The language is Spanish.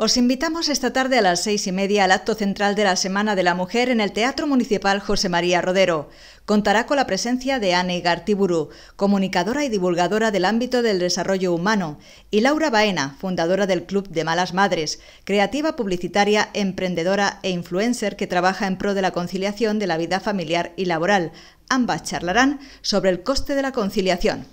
Os invitamos esta tarde a las seis y media al acto central de la Semana de la Mujer en el Teatro Municipal José María Rodero. Contará con la presencia de Anne Gartiburu, comunicadora y divulgadora del ámbito del desarrollo humano, y Laura Baena, fundadora del Club de Malas Madres, creativa publicitaria, emprendedora e influencer que trabaja en pro de la conciliación de la vida familiar y laboral. Ambas charlarán sobre el coste de la conciliación.